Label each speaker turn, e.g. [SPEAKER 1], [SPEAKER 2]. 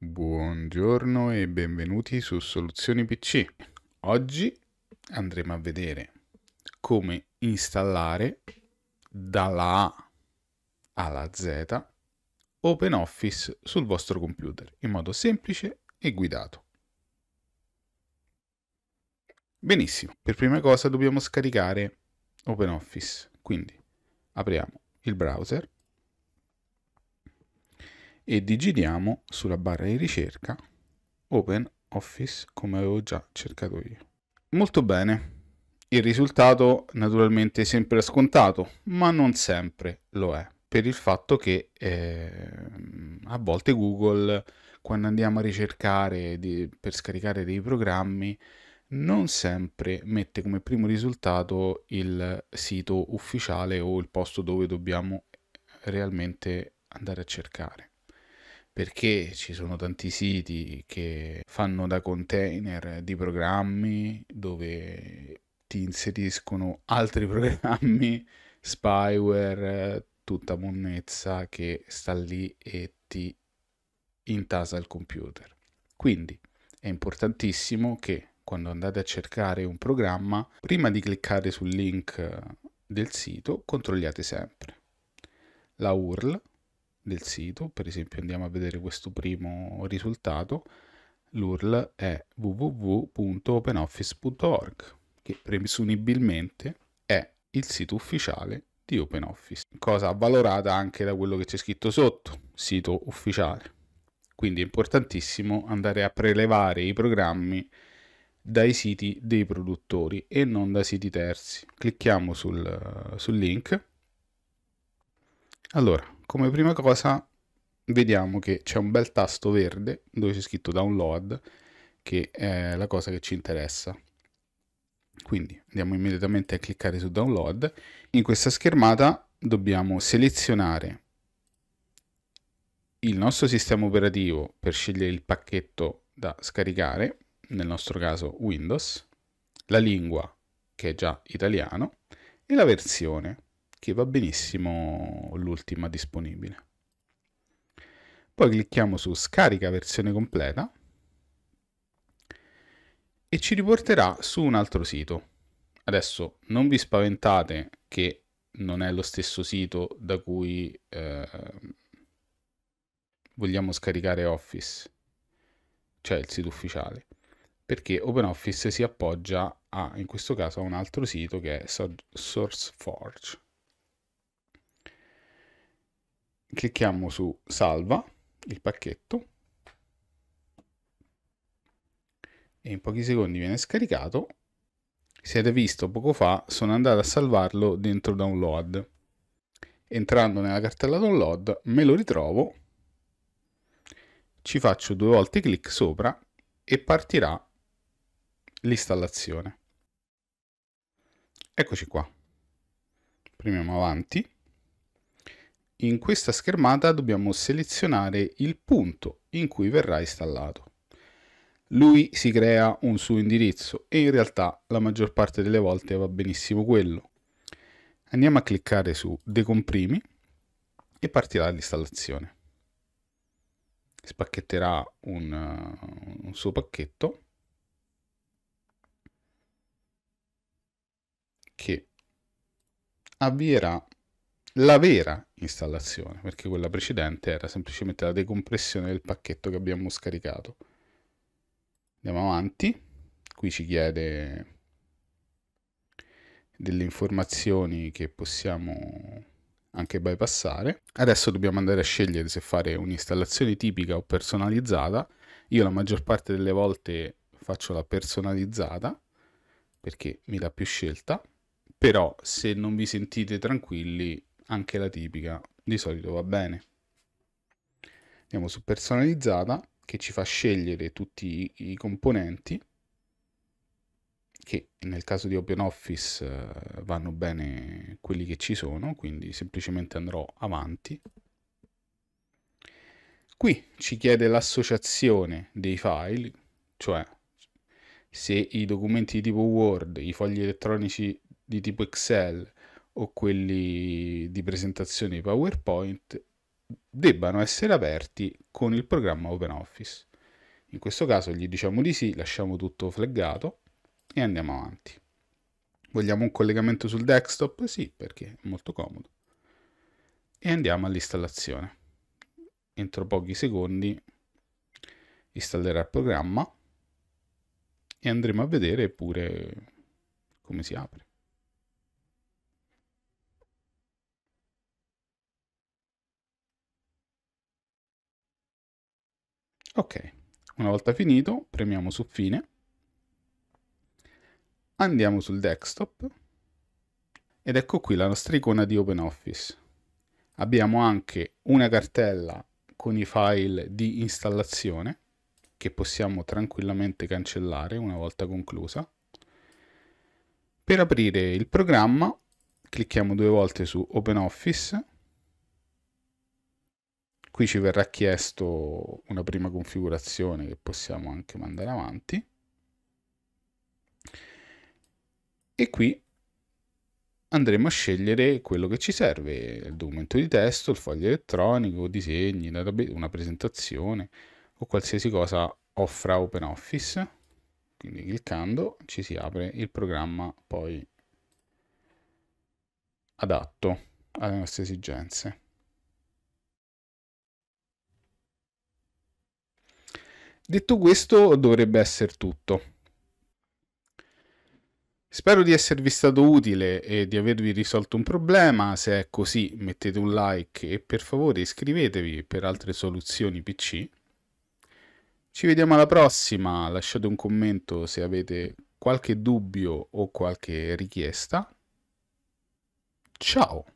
[SPEAKER 1] Buongiorno e benvenuti su Soluzioni PC. Oggi andremo a vedere come installare dalla A alla Z OpenOffice sul vostro computer in modo semplice e guidato. Benissimo, per prima cosa dobbiamo scaricare OpenOffice, quindi apriamo il browser e digitiamo sulla barra di ricerca Open Office come avevo già cercato io. Molto bene, il risultato naturalmente è sempre scontato, ma non sempre lo è, per il fatto che eh, a volte Google, quando andiamo a ricercare di, per scaricare dei programmi, non sempre mette come primo risultato il sito ufficiale o il posto dove dobbiamo eh, realmente andare a cercare perché ci sono tanti siti che fanno da container di programmi dove ti inseriscono altri programmi, spyware, tutta monnezza che sta lì e ti intasa il computer. Quindi è importantissimo che quando andate a cercare un programma, prima di cliccare sul link eh, del sito, controlliate sempre la URL del sito, per esempio andiamo a vedere questo primo risultato, l'URL è www.openoffice.org, che presumibilmente è il sito ufficiale di OpenOffice, cosa valorata anche da quello che c'è scritto sotto, sito ufficiale. Quindi è importantissimo andare a prelevare i programmi dai siti dei produttori e non da siti terzi. Clicchiamo sul, sul link. Allora, come prima cosa vediamo che c'è un bel tasto verde dove c'è scritto download che è la cosa che ci interessa. Quindi andiamo immediatamente a cliccare su download. In questa schermata dobbiamo selezionare il nostro sistema operativo per scegliere il pacchetto da scaricare nel nostro caso Windows, la lingua che è già italiano e la versione che va benissimo l'ultima disponibile. Poi clicchiamo su scarica versione completa e ci riporterà su un altro sito. Adesso non vi spaventate che non è lo stesso sito da cui eh, vogliamo scaricare Office, cioè il sito ufficiale perché OpenOffice si appoggia a, in questo caso, a un altro sito che è SourceForge. Clicchiamo su Salva il pacchetto e in pochi secondi viene scaricato. Se avete visto poco fa, sono andato a salvarlo dentro Download. Entrando nella cartella Download me lo ritrovo, ci faccio due volte clic sopra e partirà l'installazione. Eccoci qua. Premiamo avanti. In questa schermata dobbiamo selezionare il punto in cui verrà installato. Lui si crea un suo indirizzo e in realtà la maggior parte delle volte va benissimo quello. Andiamo a cliccare su Decomprimi e partirà l'installazione. Spacchetterà un, eh, un suo pacchetto che avvierà la vera installazione, perché quella precedente era semplicemente la decompressione del pacchetto che abbiamo scaricato. Andiamo avanti, qui ci chiede delle informazioni che possiamo anche bypassare. Adesso dobbiamo andare a scegliere se fare un'installazione tipica o personalizzata. Io la maggior parte delle volte faccio la personalizzata perché mi dà più scelta però se non vi sentite tranquilli, anche la tipica di solito va bene. Andiamo su personalizzata che ci fa scegliere tutti i, componenti che nel caso di OpenOffice eh, vanno bene quelli che ci sono, quindi semplicemente andrò avanti. Qui ci chiede l'associazione dei file, cioè se i documenti di tipo Word, i fogli elettronici di tipo Excel o quelli di presentazioni PowerPoint debbano essere aperti con il programma OpenOffice. In questo caso gli diciamo di sì, lasciamo tutto flaggato e andiamo avanti. Vogliamo un collegamento sul desktop? Sì, perché è molto comodo. E andiamo all'installazione. Entro pochi secondi installerà il programma e andremo a vedere pure come si apre. Ok, una volta finito premiamo su fine, andiamo sul desktop ed ecco qui la nostra icona di OpenOffice. Abbiamo anche una cartella con i file di installazione che possiamo tranquillamente cancellare una volta conclusa. Per aprire il programma clicchiamo due volte su OpenOffice Qui ci verrà chiesto una prima configurazione che possiamo anche mandare avanti. E qui andremo a scegliere quello che ci serve, il documento di testo, il foglio elettronico, disegni, una presentazione o qualsiasi cosa offra OpenOffice. Quindi cliccando ci si apre il programma poi adatto alle nostre esigenze. Detto questo dovrebbe essere tutto. Spero di esservi stato utile e di avervi risolto un problema, se è così mettete un like e per favore iscrivetevi per altre soluzioni PC. Ci vediamo alla prossima, lasciate un commento se avete qualche dubbio o qualche richiesta. Ciao!